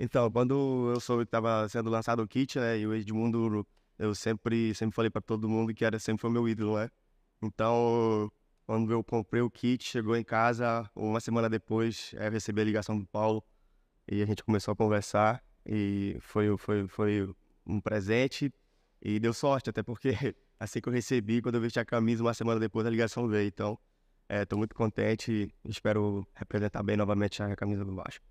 Então, quando eu soube que estava sendo lançado o kit, né, e o Edmundo, eu sempre, sempre falei para todo mundo que era sempre foi meu ídolo, né? Então, quando eu comprei o kit, chegou em casa, uma semana depois, é, recebi a ligação do Paulo e a gente começou a conversar e foi, foi, foi um presente e deu sorte, até porque assim que eu recebi, quando eu vesti a camisa, uma semana depois a ligação veio. Então, estou é, muito contente e espero representar bem novamente a camisa do Vasco.